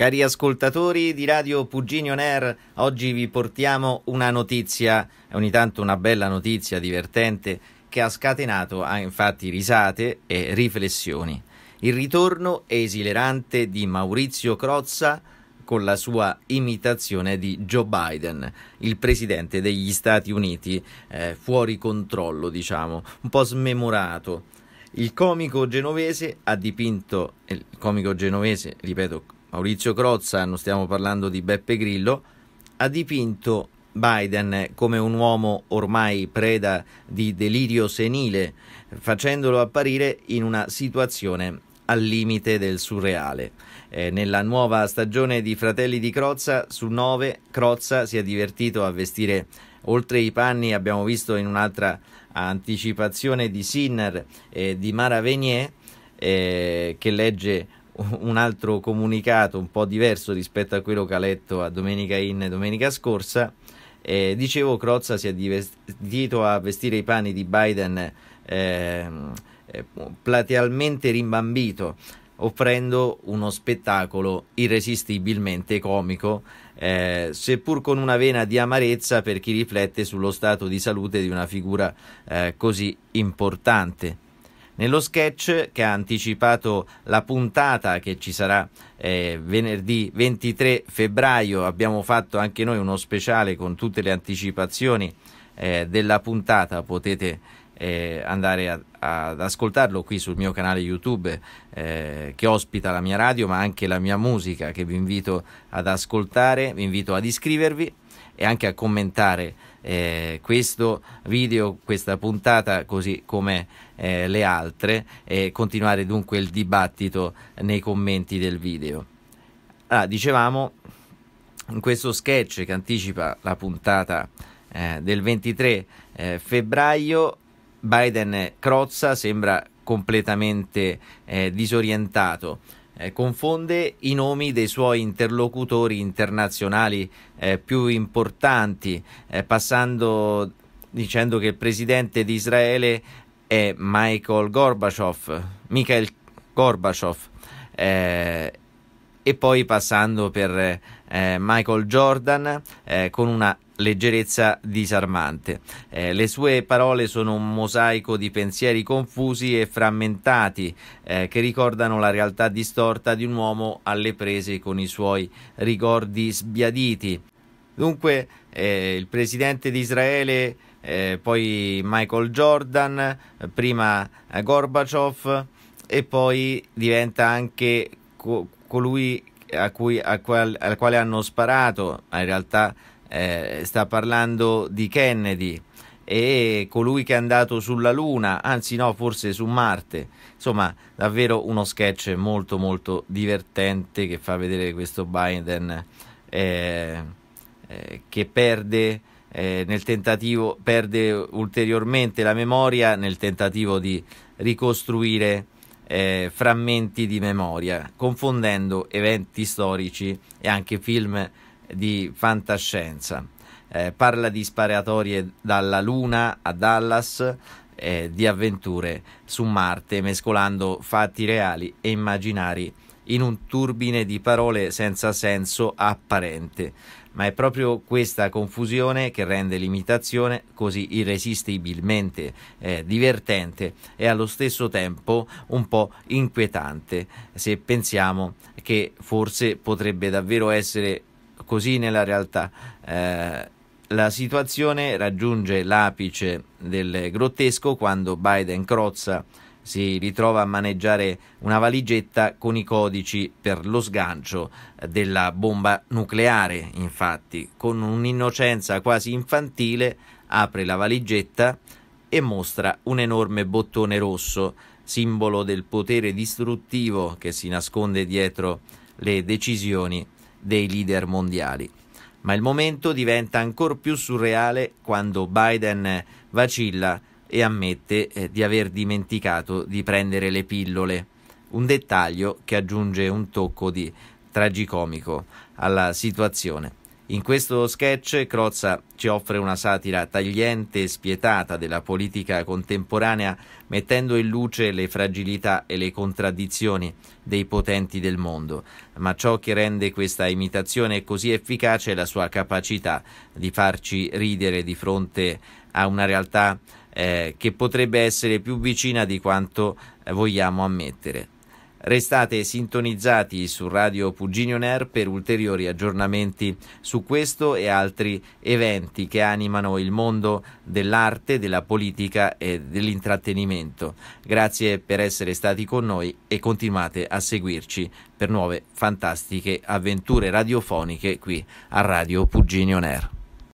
Cari ascoltatori di Radio Puginio Air, oggi vi portiamo una notizia, ogni tanto una bella notizia divertente che ha scatenato infatti risate e riflessioni. Il ritorno esilerante di Maurizio Crozza con la sua imitazione di Joe Biden, il presidente degli Stati Uniti, eh, fuori controllo, diciamo, un po' smemorato. Il comico genovese ha dipinto, il comico genovese, ripeto, Maurizio Crozza, non stiamo parlando di Beppe Grillo, ha dipinto Biden come un uomo ormai preda di delirio senile, facendolo apparire in una situazione al limite del surreale. Eh, nella nuova stagione di Fratelli di Crozza, su 9, Crozza si è divertito a vestire oltre i panni, abbiamo visto in un'altra anticipazione di Sinner e di Mara Venier, eh, che legge un altro comunicato un po' diverso rispetto a quello che ha letto a domenica in domenica scorsa. Eh, dicevo, Crozza si è divertito a vestire i panni di Biden ehm, eh, platealmente rimbambito, offrendo uno spettacolo irresistibilmente comico, eh, seppur con una vena di amarezza per chi riflette sullo stato di salute di una figura eh, così importante. Nello sketch che ha anticipato la puntata che ci sarà eh, venerdì 23 febbraio abbiamo fatto anche noi uno speciale con tutte le anticipazioni eh, della puntata, potete eh, andare a, ad ascoltarlo qui sul mio canale YouTube eh, che ospita la mia radio ma anche la mia musica che vi invito ad ascoltare, vi invito ad iscrivervi e anche a commentare eh, questo video, questa puntata così come eh, le altre e continuare dunque il dibattito nei commenti del video. Ah, dicevamo in questo sketch che anticipa la puntata eh, del 23 eh, febbraio Biden crozza, sembra completamente eh, disorientato. Eh, confonde i nomi dei suoi interlocutori internazionali eh, più importanti, eh, passando dicendo che il presidente di Israele è Michael Gorbachev, Mikhail Gorbachev, eh, e poi passando per eh, Michael Jordan con una leggerezza disarmante. Eh, le sue parole sono un mosaico di pensieri confusi e frammentati eh, che ricordano la realtà distorta di un uomo alle prese con i suoi ricordi sbiaditi. Dunque eh, il presidente di Israele, eh, poi Michael Jordan, prima eh, Gorbaciov e poi diventa anche co colui a cui, a qual, al quale hanno sparato, in realtà eh, sta parlando di Kennedy e colui che è andato sulla Luna, anzi no, forse su Marte. Insomma, davvero uno sketch molto molto divertente che fa vedere questo Biden eh, eh, che perde eh, nel tentativo perde ulteriormente la memoria nel tentativo di ricostruire eh, frammenti di memoria, confondendo eventi storici e anche film di fantascienza. Eh, parla di sparatorie dalla Luna a Dallas, eh, di avventure su Marte, mescolando fatti reali e immaginari in un turbine di parole senza senso apparente. Ma è proprio questa confusione che rende l'imitazione così irresistibilmente eh, divertente e allo stesso tempo un po' inquietante, se pensiamo che forse potrebbe davvero essere così nella realtà. Eh, la situazione raggiunge l'apice del grottesco quando Biden crozza si ritrova a maneggiare una valigetta con i codici per lo sgancio della bomba nucleare, infatti, con un'innocenza quasi infantile apre la valigetta e mostra un enorme bottone rosso, simbolo del potere distruttivo che si nasconde dietro le decisioni dei leader mondiali. Ma il momento diventa ancora più surreale quando Biden vacilla e ammette eh, di aver dimenticato di prendere le pillole, un dettaglio che aggiunge un tocco di tragicomico alla situazione. In questo sketch Crozza ci offre una satira tagliente e spietata della politica contemporanea, mettendo in luce le fragilità e le contraddizioni dei potenti del mondo. Ma ciò che rende questa imitazione così efficace è la sua capacità di farci ridere di fronte a una realtà eh, che potrebbe essere più vicina di quanto eh, vogliamo ammettere. Restate sintonizzati su Radio Puginio Ner per ulteriori aggiornamenti su questo e altri eventi che animano il mondo dell'arte, della politica e dell'intrattenimento. Grazie per essere stati con noi e continuate a seguirci per nuove fantastiche avventure radiofoniche qui a Radio Puginio Ner.